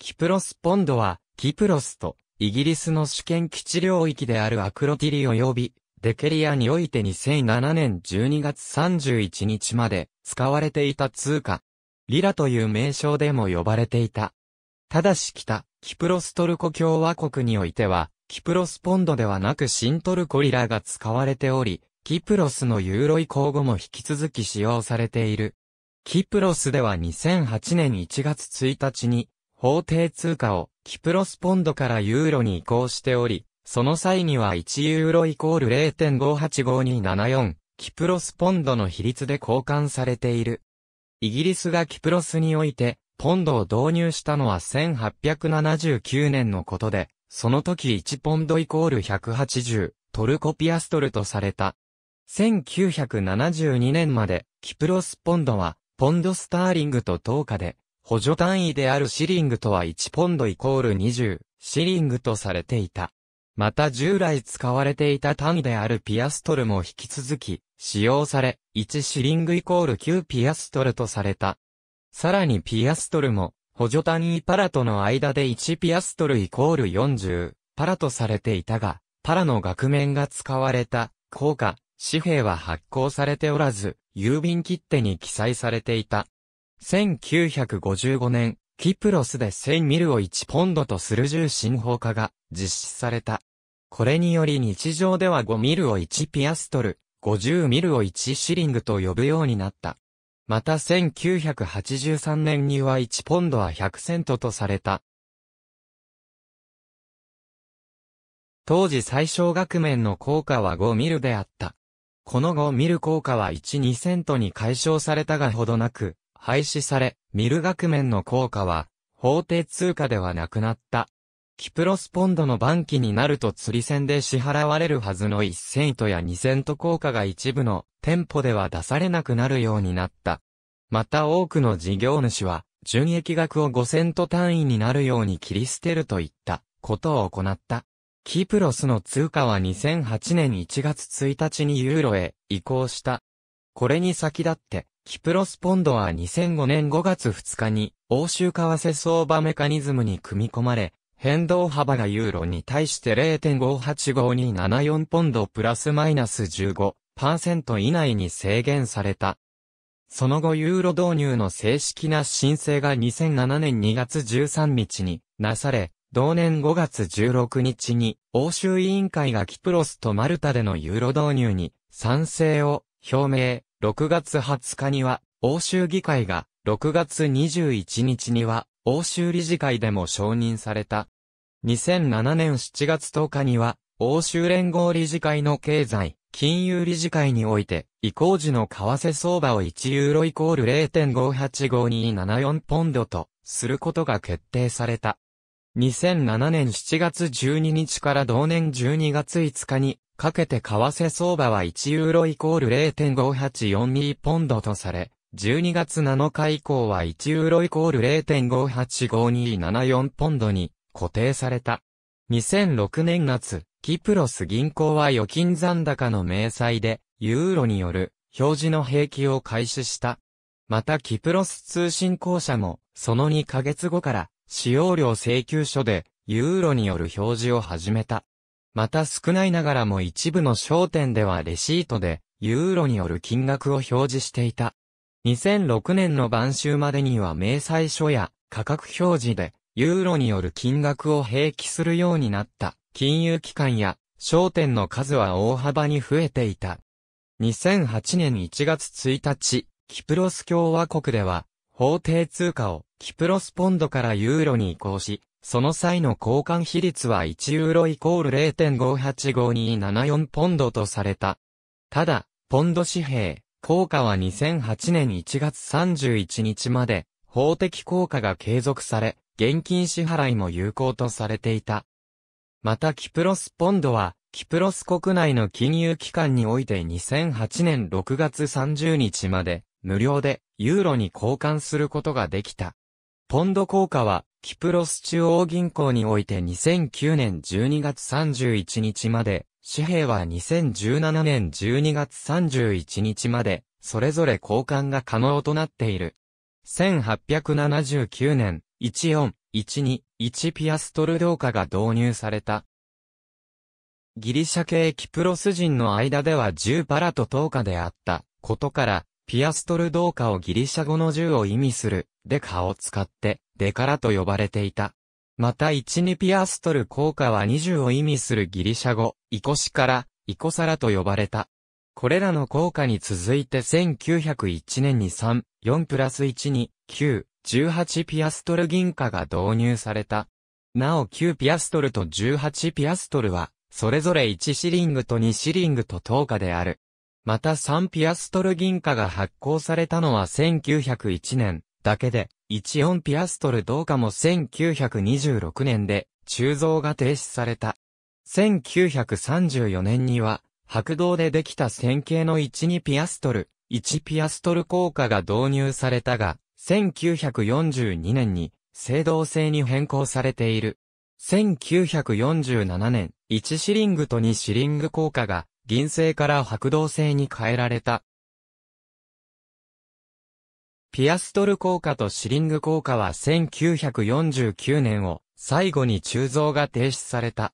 キプロスポンドは、キプロスと、イギリスの主権基地領域であるアクロティリ及び、デケリアにおいて2007年12月31日まで使われていた通貨。リラという名称でも呼ばれていた。ただし北、キプロストルコ共和国においては、キプロスポンドではなく新トルコリラが使われており、キプロスのユーロ移行後も引き続き使用されている。キプロスでは2008年1月1日に法定通貨をキプロスポンドからユーロに移行しており、その際には1ユーロイコール0.585274キプロスポンドの比率で交換されている。イギリスがキプロスにおいて、ポンドを導入したのは1879年のことで、その時1ポンドイコール180トルコピアストルとされた。1972年までキプロスポンドはポンドスターリングと等価で補助単位であるシリングとは1ポンドイコール20シリングとされていた。また従来使われていた単位であるピアストルも引き続き使用され、1シリングイコール9ピアストルとされた。さらにピアストルも補助単位パラとの間で1ピアストルイコール40パラとされていたが、パラの額面が使われた硬貨、紙幣は発行されておらず、郵便切手に記載されていた。1955年、キプロスで1000ミルを1ポンドとする重心法化が実施された。これにより日常では5ミルを1ピアストル、50ミルを1シリングと呼ぶようになった。また1983年には1ポンドは100セントとされた。当時最小額面の効果は5ミルであった。この5ミル効果は1、2セントに解消されたがほどなく、廃止され、ミル額面の効果は、法定通貨ではなくなった。キプロスポンドの番期になると釣り線で支払われるはずの1セントや2セント効果が一部の店舗では出されなくなるようになった。また多くの事業主は、純益額を5セント単位になるように切り捨てるといったことを行った。キプロスの通貨は2008年1月1日にユーロへ移行した。これに先立って、キプロスポンドは2005年5月2日に欧州為替相場メカニズムに組み込まれ、変動幅がユーロに対して0.585274ポンドプラスマイナス15%以内に制限された。その後ユーロ導入の正式な申請が2007年2月13日になされ、同年5月16日に欧州委員会がキプロスとマルタでのユーロ導入に賛成を表明。6月20日には、欧州議会が、6月21日には、欧州理事会でも承認された。2007年7月10日には、欧州連合理事会の経済、金融理事会において、移行時の為替相場を1ユーロイコール0.585274ポンドと、することが決定された。2007年7月12日から同年12月5日に、かけて為替相場は1ユーロイコール0.5842ポンドとされ、12月7日以降は1ユーロイコール0.585274ポンドに固定された。2006年夏、キプロス銀行は預金残高の明細で、ユーロによる表示の平記を開始した。またキプロス通信公社も、その2ヶ月後から、使用料請求書で、ユーロによる表示を始めた。また少ないながらも一部の商店ではレシートで、ユーロによる金額を表示していた。2006年の晩秋までには明細書や価格表示で、ユーロによる金額を併記するようになった、金融機関や商店の数は大幅に増えていた。2008年1月1日、キプロス共和国では、法定通貨をキプロスポンドからユーロに移行し、その際の交換比率は1ユーロイコール0.585274ポンドとされた。ただ、ポンド紙幣、効果は2008年1月31日まで、法的効果が継続され、現金支払いも有効とされていた。またキプロスポンドは、キプロス国内の金融機関において2008年6月30日まで、無料で、ユーロに交換することができた。ポンド効果は、キプロス中央銀行において2009年12月31日まで、紙幣は2017年12月31日まで、それぞれ交換が可能となっている。1879年、14、12、1ピアストル同化が導入された。ギリシャ系キプロス人の間では10パラと10価であったことから、ピアストル銅貨をギリシャ語の銃を意味する、デカを使って、デカラと呼ばれていた。また1にピアストル効果は20を意味するギリシャ語、イコシから、イコサラと呼ばれた。これらの効果に続いて1901年に3、4プラス1に、9、18ピアストル銀貨が導入された。なお9ピアストルと18ピアストルは、それぞれ1シリングと2シリングと10日である。また3ピアストル銀貨が発行されたのは1901年だけで、14ピアストル銅貨も1926年で鋳造が停止された。1934年には、白銅でできた線形の12ピアストル、1ピアストル効果が導入されたが、1942年に、青銅製に変更されている。1947年、1シリングと2シリング効果が銀製から白銅製に変えられた。ピアストル効果とシリング効果は1949年を最後に鋳造が停止された。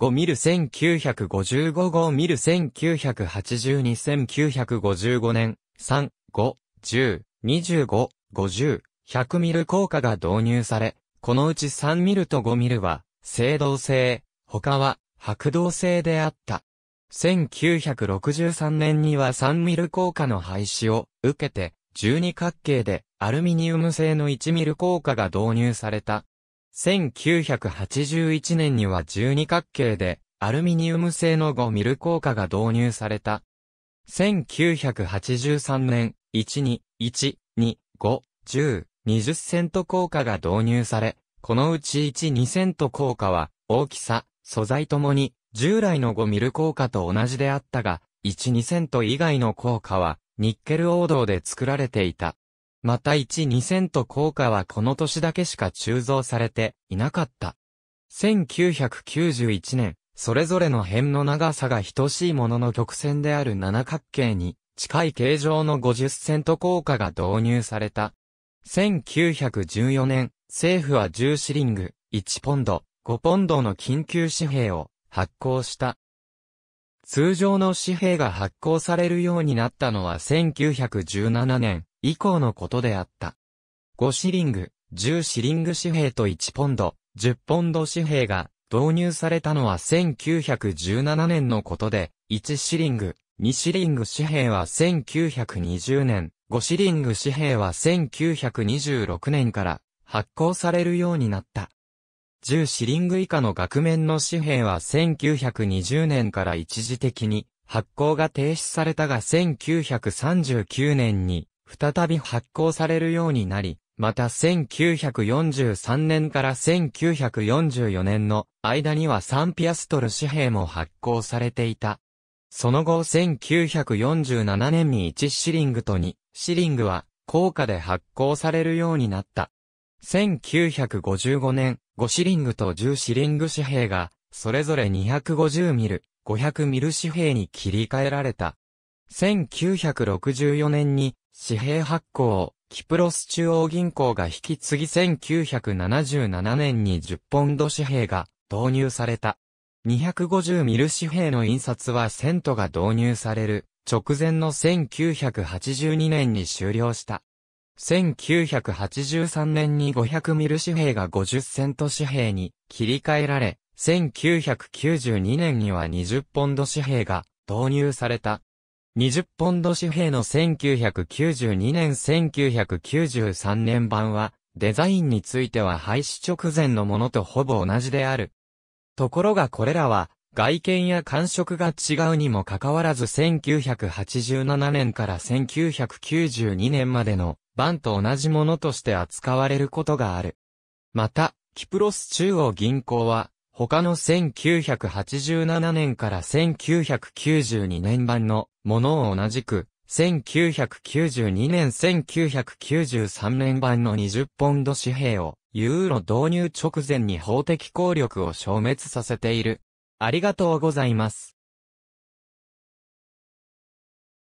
5ミル1955号ミル1982-1955年3、5、10、25、50、100ミル効果が導入され、このうち3ミルと5ミルは、青銅製、他は白銅製であった。1963年には3ミル硬貨の廃止を受けて、12角形でアルミニウム製の1ミル硬貨が導入された。1981年には12角形でアルミニウム製の5ミル硬貨が導入された。1983年、1、2、1、2、5、10、20セント硬貨が導入され、このうち1、2セント硬貨は、大きさ、素材ともに、従来の5ミル効果と同じであったが、1-2セント以外の効果は、ニッケル王道で作られていた。また1-2セント効果はこの年だけしか鋳造されていなかった。1991年、それぞれの辺の長さが等しいものの曲線である七角形に近い形状の50セント効果が導入された。1914年、政府は10シリング、1ポンド、5ポンドの緊急紙幣を発行した。通常の紙幣が発行されるようになったのは1917年以降のことであった。5シリング、10シリング紙幣と1ポンド、10ポンド紙幣が導入されたのは1917年のことで、1シリング、2シリング紙幣は1920年、5シリング紙幣は1926年から発行されるようになった。10シリング以下の額面の紙幣は1920年から一時的に発行が停止されたが1939年に再び発行されるようになり、また1943年から1944年の間には3ピアストル紙幣も発行されていた。その後1947年に1シリングと2シリングは高価で発行されるようになった。1955年、5シリングと10シリング紙幣が、それぞれ250ミル、500ミル紙幣に切り替えられた。1964年に、紙幣発行キプロス中央銀行が引き継ぎ1977年に10ポンド紙幣が導入された。250ミル紙幣の印刷はセントが導入される直前の1982年に終了した。1983年に500ミル紙幣が50セント紙幣に切り替えられ、1992年には20ポンド紙幣が導入された。20ポンド紙幣の1992年1993年版は、デザインについては廃止直前のものとほぼ同じである。ところがこれらは、外見や感触が違うにもかかわらず1987年から1992年までのンと同じものとして扱われることがある。また、キプロス中央銀行は、他の1987年から1992年版のものを同じく、1992年1993年版の20ポンド紙幣を、ユーロ導入直前に法的効力を消滅させている。ありがとうございます。